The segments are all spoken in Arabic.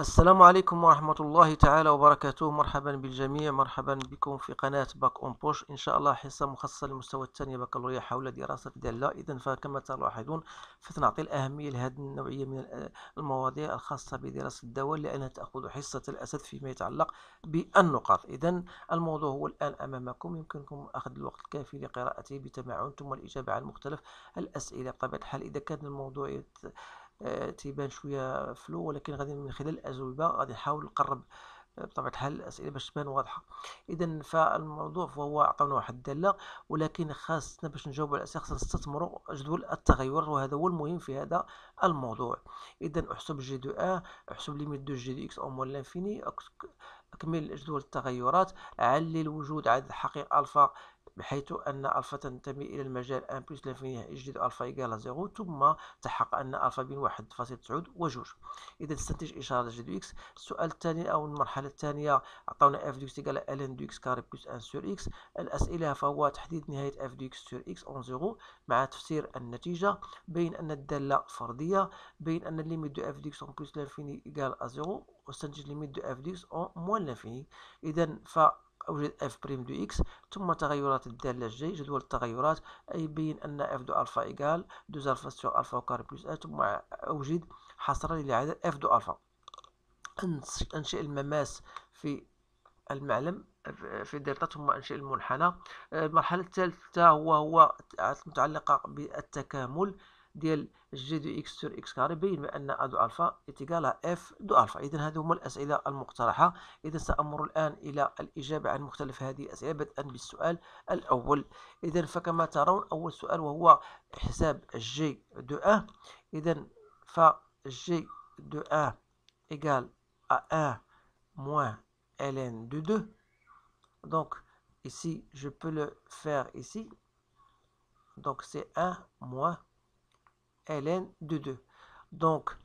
السلام عليكم ورحمة الله تعالى وبركاته مرحبا بالجميع مرحبا بكم في قناة باك اون بوش ان شاء الله حصة مخصصة للمستوى الثاني بكالوريا حول دراسة دالة اذا فكما تلاحظون فتنعطي الاهمية لهذه النوعية من المواضيع الخاصة بدراسة الدواء لانها تأخذ حصة الاسد فيما يتعلق بالنقاط اذا الموضوع هو الان امامكم يمكنكم اخذ الوقت الكافي لقراءته بتمعن ثم الاجابة على مختلف الاسئلة بطبيعة الحال اذا كان الموضوع يت... آه، تيبان شويه فلو ولكن غادي من خلال الاجوبه غادي نحاول نقرب آه، بطبيعه الحال الاسئله باش تبان واضحه اذا فالموضوع فهو عطاونا واحد الداله ولكن خاصنا باش نجاوبوا على الاسئله خاصنا نستثمروا جدول التغير وهذا هو المهم في هذا الموضوع اذا احسب جي دو ا احسب ليميت دو جي دو اكس او مول لانفيني اكمل جدول التغيرات علل وجود عدد حقيقي الفا بحيث أن ألفا تنتمي إلى المجال أن بلس لانفيني يجد ألفا إيكالا زيرو ثم تحقق أن ألفا بين واحد فاصل تسعود وجوج إذا تستنتج إشارة جدو إكس السؤال الثاني أو المرحلة الثانية أعطونا إف دو إكس إيكالا ألين دو إكس كاري بلس أن سور إكس الأسئلة فهو تحديد نهاية إف دو إكس سور إكس أون زيرو مع تفسير النتيجة بين أن الدالة فردية بين أن الليميت دو إف دو إكس أون بلس لانفيني إيكال أ زيرو وستنتج ليميت دو إف دو إكس أون موان الانفيني إذا ف أوجد اف بريم دو اكس ثم تغيرات الدالة الجي جدول التغيرات أي بين أن اف دو ألفا إيكال دوز ألفا سور ألفا وكار بلس أ ثم أوجد حصرا لعدد اف دو ألفا إيه، أنشئ المماس في المعلم في دلتا ثم انشئ المنحنى المرحله الثالثه هو متعلقه بالتكامل ديال جي دو اكس سور اكس كاري بين بان ا دو الفا اتيكال اف دو الفا اذا هذو هما الاسئله المقترحه اذا سامر الان الى الاجابه عن مختلف هذه الاسئله بدءا بالسؤال الاول اذا فكما ترون اول سؤال وهو حساب جي دو ا اذا ف جي دو ا ايكال ا موان ال ان دو دو دونك ici, je peux le faire ici. Donc, c'est 1 moins ln de 2. Donc,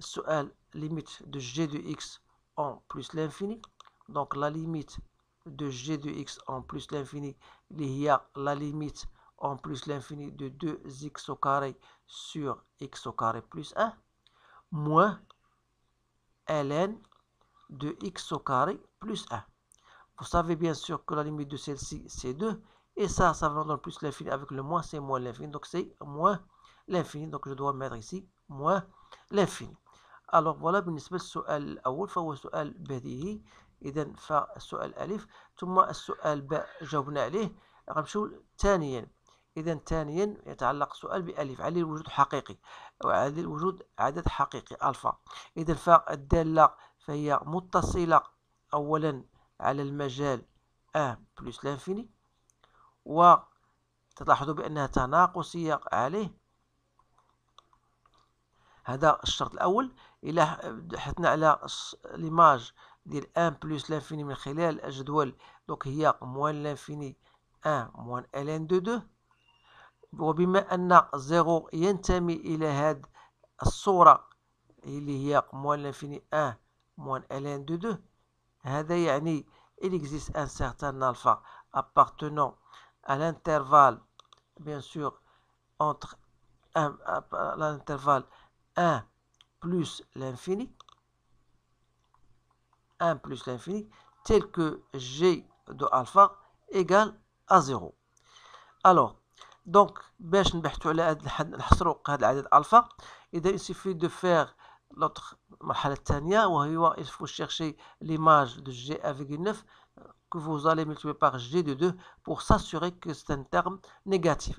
sur L, limite de g de x en plus l'infini. Donc, la limite de g de x en plus l'infini, il y a la limite en plus l'infini de 2x au carré sur x au carré plus 1 moins ln de x au carré plus 1. Vous savez bien sûr que la limite de celle-ci, c'est 2. Et ça, ça va dans le plus l'infini avec le moins, c'est moins l'infini. Donc, c'est moins l'infini. Donc je dois mettre ici moins l'infini. Alors voilà بالنسبة للسؤال الأول فهو سؤال بديهي إذا فالسؤال ألف ثم السؤال ب جاوبنا عليه غنمشيو ثانيا إذا ثانيا يتعلق السؤال بألف علل الوجود حقيقي وعلي الوجود عدد حقيقي ألفا إذا فالدالة فهي متصلة أولا على المجال أ بلس لانفيني وتلاحظوا بأنها تناقصية عليه هذا الشرط الأول إلا بحثنا على ليماج ديال ان بلس لانفيني من خلال الجدول دونك هي موان لانفيني ان موان ال ان دو دو وبما أن زيرو ينتمي إلى هاد الصورة اللي هي موان لانفيني ان موان ال ان دو دو هذا يعني il existe un certain alpha appartenant à l'intervalle bien sûr entre l'intervalle 1 plus l'infini, 1 plus l'infini, tel que g de alpha égale à 0. Alors, donc, il suffit de faire l'autre il faut chercher l'image de g avec 9 que vous allez multiplier par g de 2 pour s'assurer que c'est un terme négatif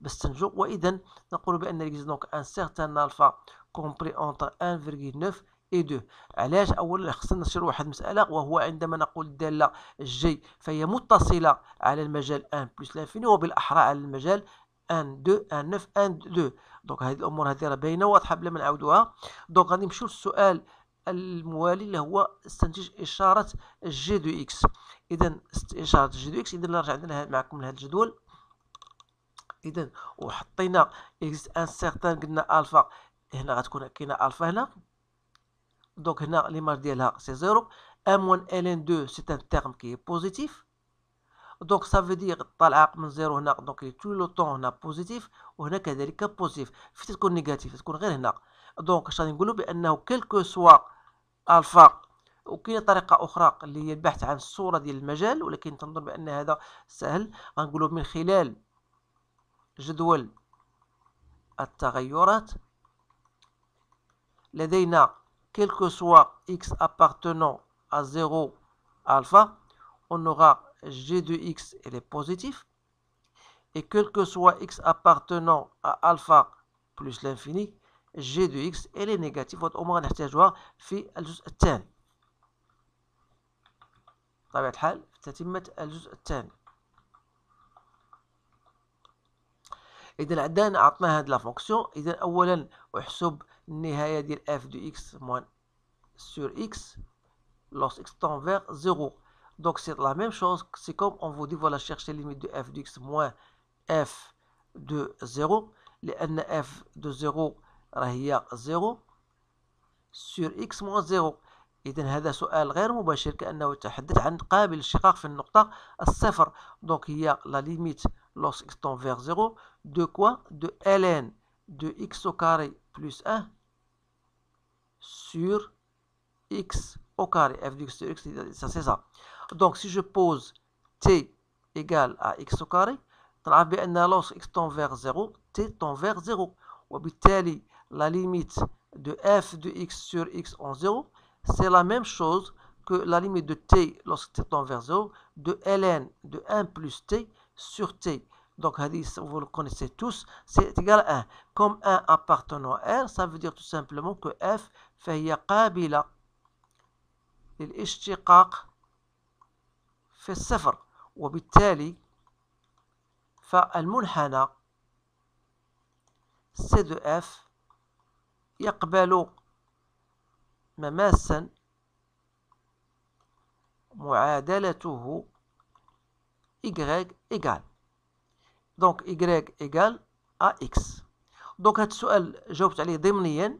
بستنجو وإذا نقول بأن ليكز دونك أن سيغتان ألفا كومبري أونتر فيغي نوف اي دو علاش اولا خصنا نشير واحد المسألة وهو عندما نقول الداله جي فهي متصله على المجال ان بلس لانفيني وبالاحرى على المجال ان دو ان نوف ان دو دونك هذه الامور هذه راه باينه واضحه بلا ما نعاودوها دونك غادي نمشيو للسؤال الموالي اللي هو استنتج اشاره جي دو اكس اذا اشاره جي دو اكس اذا رجعنا معكم لهذا الجدول اذا وحطينا اكس ان سيغتان قلنا الفا هنا غتكون كاينه الفا هنا دونك هنا ليماج ديالها سي زيرو ام 1 ال ان 2 سي ان تيرم كي بوزيتيف دونك سا فو دير طالعه من زيرو هنا دونك تو لو طون هنا بوزيتيف وهنا كذلك بوزيتيف فين تكون نيجاتيف تكون غير هنا دونك اش غادي نقولوا بانه كيلكو سوا الفا وكاين طريقه اخرى اللي هي البحث عن الصوره ديال المجال ولكن تنظن بان هذا سهل غنقولوا من خلال Je جدول التغيرات لدينا quel que soit x appartenant à 0 alpha on aura g de x elle est positif et quel que soit x appartenant à alpha plus l'infini g de x il est négatif وما غنحتاجوها في الجزء الثاني بطبيعة الحال الجزء اذا عندنا عطنا هاد لا فونكسيون اذا اولا احسب النهايه ديال اف دو اكس موان سور اكس لوس اكس طون فيغ زيرو دونك سي لا ميم شوز سي كوم اون فو دي فوالا شيرشي ليميت دو اف دو اكس موان اف دو زيرو لان اف دو زيرو راه هي زيرو سور اكس موان زيرو اذا هذا سؤال غير مباشر كانه يتحدث عن قابل الشقاق في النقطه الصفر دونك هي لا ليميت x tend vers 0, de quoi De ln de x au carré plus 1 sur x au carré. f de x sur x, ça c'est ça. Donc si je pose t égale à x au carré, lorsque x lorsque tend vers 0, t tend vers 0. la limite de f de x sur x en 0, c'est la même chose que la limite de t lorsque t tend vers 0 de ln de 1 plus t sur T. Donc, vous le connaissez tous, c'est égal à 1. Comme 1 appartenant à R, ça veut dire tout simplement que F, fait yakabila. فهي قابلة للاشتقاق في الصفر وبالتالي فالمنحنى سي دو اف يقبل مماسا معادلته y égal دونك y égal à x دونك هذا السؤال جاوبت عليه ضمنيا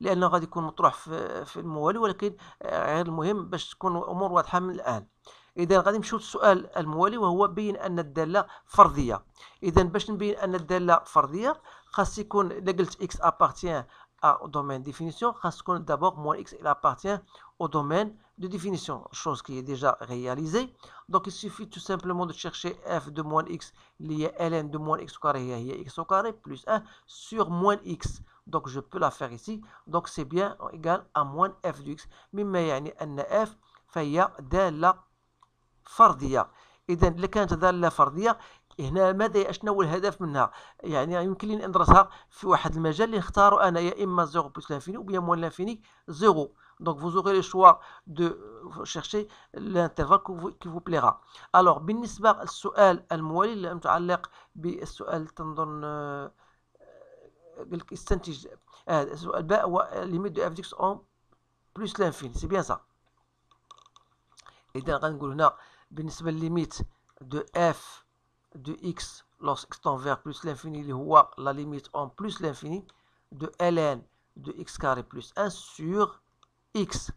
لانه غادي يكون مطروح في, في الموالي ولكن غير المهم باش تكون الامور واضحه من الان اذا غادي نمشيو للسؤال الموالي وهو بين ان الداله فرديه اذا باش نبين ان الداله فرديه خاص يكون الا قلت اكس ابارتيان ا دومين ديفينيسيون خاص تكون دابور موان اكس الا ابارتيان او دومين de définition, chose qui est déjà réalisée. Donc il suffit tout simplement de chercher f de moins x lié à ln de moins x au carré y a x au carré plus 1 sur moins x. Donc je peux la faire ici. Donc c'est bien égal à moins f de x. mais y a une f فهي دالة فردية. إذا اللي كانت دالة فردية هنا ماذا الهدف منها يعني يمكن لي ندرسها في واحد المجال اللي انا يا اما 0 لانفيني او بيان 0 donc vous aurez le choix de euh, chercher l'intervalle qui vous plaira. Alors, بالنسبة للسؤال الموالي اللي متعلق بالسؤال تنظن قال لك استنتج السؤال باء هو ليميت de اف en plus l'infini, c'est bien ça. Et إذا غنقول هنا بالنسبة limite de f de x, lorsque tend vers plus l'infini, il y a la limite en plus l'infini de ln de x carré plus 1 sur x.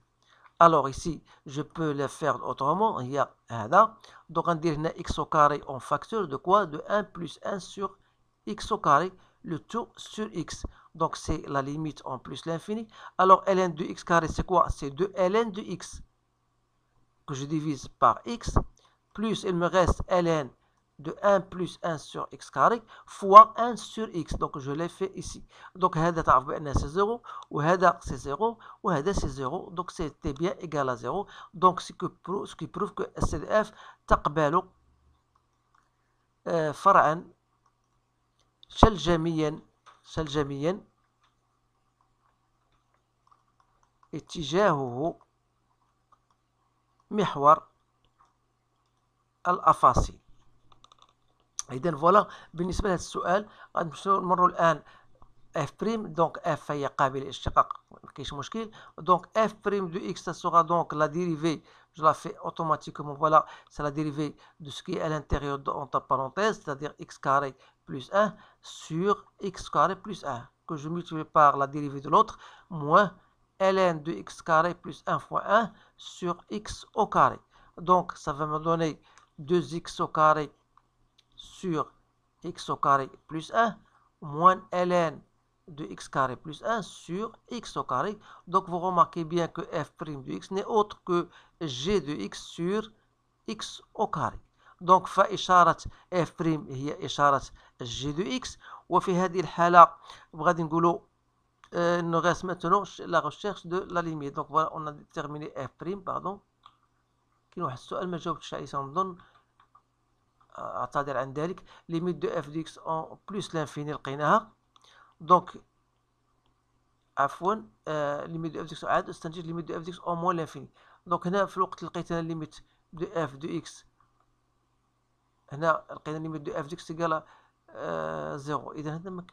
Alors ici, je peux le faire autrement. Il y a là. Donc on dit x au carré en facteur de quoi De 1 plus 1 sur x au carré, le tout sur x. Donc c'est la limite en plus l'infini. Alors ln de x carré, c'est quoi C'est 2 ln de x que je divise par x plus il me reste ln de 1 plus 1 sur x carré fois 1 sur x. Donc je l'ai fait ici. Donc c'est 0, ou c'est 0, ou c'est 0. Donc c'était bien égal à 0. Donc ce, que, ce qui prouve que SDF تقبل فرعا Et شلجميا اتجاهه محور الأفاصيل et bien voilà, لهذا السؤال f prime donc f donc f prime de x ça sera donc la dérivée je la fais automatiquement voilà c'est la dérivée de ce qui est à l'intérieur de parenthèse, c'est-à-dire x carré plus 1 sur x carré plus 1 que je multiplie par la dérivée de l'autre moins ln de x carré plus 1 fois 1 sur x au carré donc ça va me donner 2x au carré sur x au carré plus 1 moins ln de x carré plus 1 sur x au carré. Donc vous remarquez bien que f' de x n'est autre que g de x sur x au carré. donc f' هي إشارة g de x وفي هذه الحالة nous reste maintenant la recherche de la limite donc voilà on a déterminé f' pardon qui nous reste, ما جاوبتش عليه donne اعتذر عن ذلك ليميت دو اف دي اكس اون بلوس لانفيني لقيناها دونك عفوا آه، ليميت دو اف دي اكس عاد استنتج ليميت دو اف دي اكس اون موان لانفيني دونك هنا في الوقت اللي لقيت انا ليميت دو اف دو اكس هنا لقينا ليميت دو اف دي اكس تيكالا آه، زيرو اذا هنا ما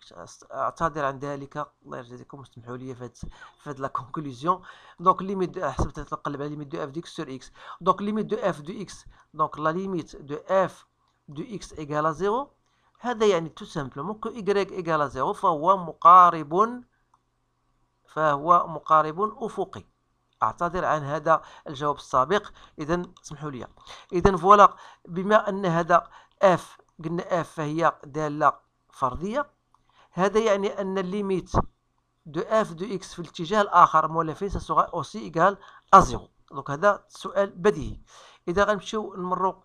اعتذر عن ذلك الله يرزقكم سمحوا لي في هاد في لا كونكلوزيون دونك ليميت حسبت تقلب على ليميت دو اف دو اكس سور اكس دونك ليميت دو اف دو اكس دونك لا ليميت دو اف دو إكس إيكالا زيرو هذا يعني تو سامبلومون كو إيكغيك إيكالا زيرو فهو مقارب فهو مقارب أفقي أعتذر عن هذا الجواب السابق إذا اسمحوا لي إذا فوالا بما أن هذا اف قلنا اف فهي دالة فردية هذا يعني أن الليميت دو اف دو اكس في الاتجاه الآخر مولا فين سوغا أوسي إيكال أزيرو دونك هذا سؤال بديهي إذا غنمشيو نمرو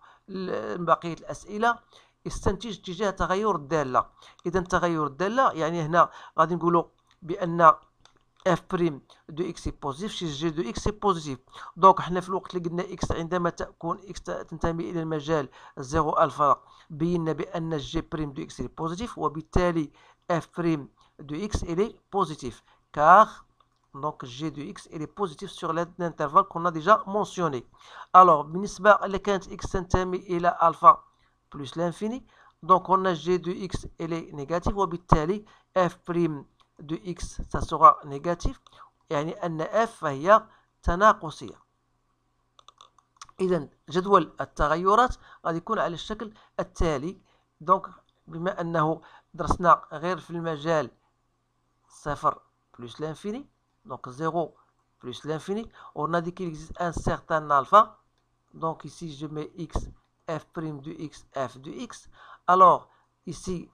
بقية الأسئلة استنتج اتجاه تغير الدالة إذا تغير الدالة يعني هنا غادي نقولوا بأن اف بريم دو اكس بوزيتيف شي جي دو اكس بوزيتيف دونك حنا في الوقت اللي قلنا اكس عندما تكون اكس تنتمي الى المجال 0 الفا بينا بان جي بريم دو اكس بوزيتيف وبالتالي اف بريم دو اكس الي بوزيتيف كار دونك جي دو اكس الي بوزيتيف سور لانترفال كنا ديجا مونسيوني الوغ بالنسبه الى كانت اكس تنتمي الى الفا بلوس لانفيني دونك قلنا جي دو اكس الي نيجاتيف وبالتالي اف بريم دو اكس ساسوغا نيجاتيف يعني ان اف فهي تناقصيه اذا جدول التغيرات غادي يكون على الشكل التالي دونك بما انه درسنا غير في المجال صفر بلوس لانفيني Donc 0 plus l'infini. On a dit qu'il existe un certain alpha. Donc ici, je mets x, f' prime du x, f du x. Alors, ici,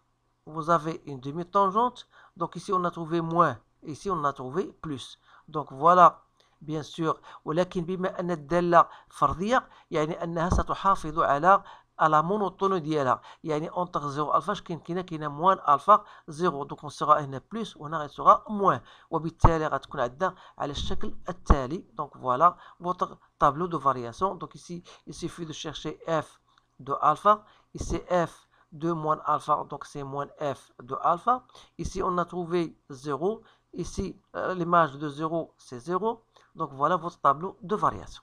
vous avez une demi-tangente. Donc ici, on a trouvé moins. Ici, on a trouvé plus. Donc voilà, bien sûr. ولكن بما أن الداله a يعني أنها ستحافظ على à la monotone il a une entre 0 alpha, qui est moins alpha 0 Donc, on sera هنا plus On arrêtera sera moins donc voilà votre tableau de variation donc ici il suffit de chercher f de alpha ici f de moins alpha donc c'est moins f de alpha ici on a trouvé 0 ici euh, l'image de 0 c'est 0 donc voilà votre tableau de variation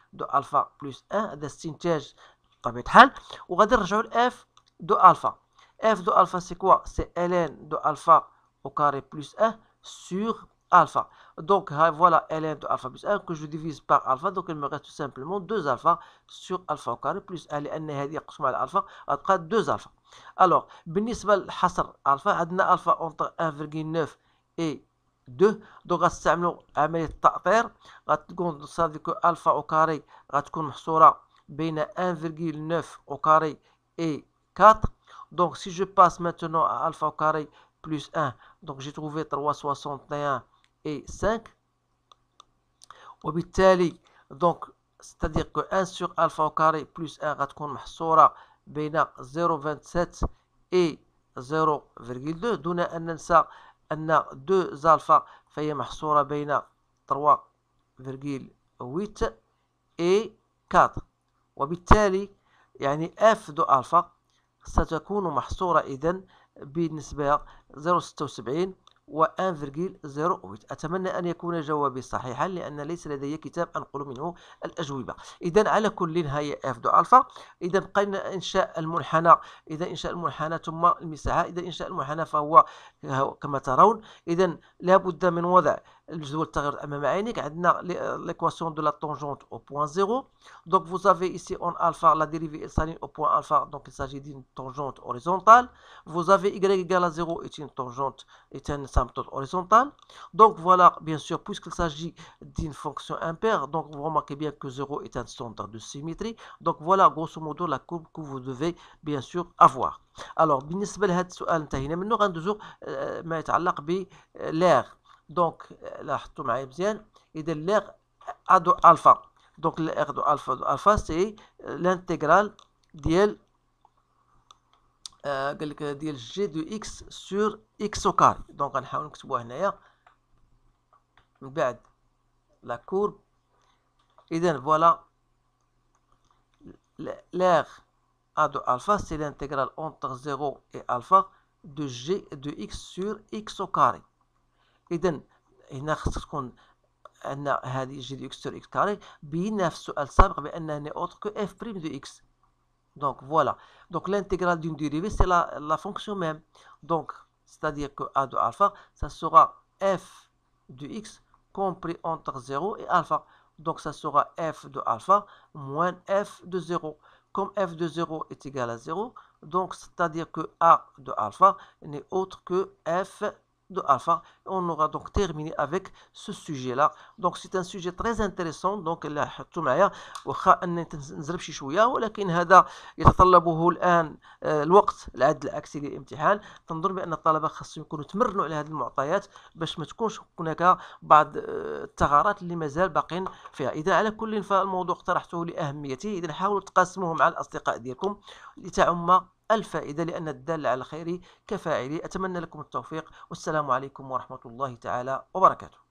دو الفا بلس ان هذا استنتاج بطبيعه الحال وغادي نرجعوا لاف دو الفا اف دو الفا سي كوا سي ال ان دو الفا او كاري بلس ان سور الفا دونك ها فوالا ال ان دو الفا بلس ان كو جو ديفيز باغ الفا دونك ما غاست تو سامبلومون دو الفا سور الفا او كاري بلس ان لان هذه قسمه على الفا غتبقى دو الفا الوغ بالنسبه لحصر الفا عندنا الفا اونتر 1.9 اي دو دونك غنستعملو عملية التأطير غتكون صافيكو ألفا أو كاري غتكون محصورة بين أن فيرجيل نوف أو كاري إي كاتر دونك سي جو باس ماتونو ألفا أو كاري بلوس أن دونك جي تروفي تروا سوسونتيان إي سانك وبالتالي دونك ستادير كو أن سوغ ألفا أو كاري بلوس أن غتكون محصورة بين زيرو فانت سات إي زيرو فيرجيل دو دون أن ننسى أن 2 ألفا فهي محصورة بين 3.8 اي 4 وبالتالي يعني اف دو الفا ستكون محصورة إذن بنسبة 0.76 و 1.08 أتمنى أن يكون جوابي صحيحا لأن ليس لدي كتاب أنقل منه الأجوبة إذا على كل هي دو ألفا إذا قلنا إنشاء المنحنى إذا إنشاء المنحنى ثم المساحة إذا إنشاء المنحنى فهو كما ترون إذا لابد من وضع Euh, l'équation de la tangente au point 0 donc vous avez ici en alpha la dérivée est saline au point alpha donc il s'agit d'une tangente horizontale vous avez y égale à 0 est une tangente est un symptôme horizontale donc voilà bien sûr puisqu'il s'agit d'une fonction impaire donc vous remarquez bien que 0 est un centre de symétrie donc voilà grosso modo la courbe que vous devez bien sûr avoir alors بالنسبه لهذا السؤال nous donc, euh, l'artumaïne, il y a l'air à de alpha. Donc, l'air de alpha de alpha, c'est euh, l'intégrale de euh, g de x sur x au carré. Donc, on va faire la courbe. Et donc, voilà. L'air à de alpha, c'est l'intégrale entre 0 et alpha de g de x sur x au carré. Et donc, il y a هذه جي دو اكس سور Donc voilà. Donc l'intégrale d'une dérivée, c'est la, fonction même. Donc, c'est-à-dire que A de alpha, ça sera f de x compris entre 0 et alpha. Donc ça sera f de alpha moins f de 0. Comme f de 0 est égal à 0, donc c'est-à-dire que A de alpha n'est autre que f de alpha. Et on aura donc terminé avec ce sujet-là. Donc c'est un sujet très intéressant. Donc اللي حطوا معايا واخا انني نزرب شي شويه ولكن هذا يتطلبه الان آه، الوقت العد العكسي للامتحان تنظن بان الطلبه خاصهم يكونوا تمرنوا على هذه المعطيات باش ما تكونش هناك بعض آه، الثغرات اللي مازال باقين فيها اذا على كل فالموضوع اقترحته لاهميته اذا حاولوا تقاسموه مع الاصدقاء ديالكم لتعم الفائدة لأن الدال على الخير كفاعله أتمنى لكم التوفيق والسلام عليكم ورحمة الله تعالى وبركاته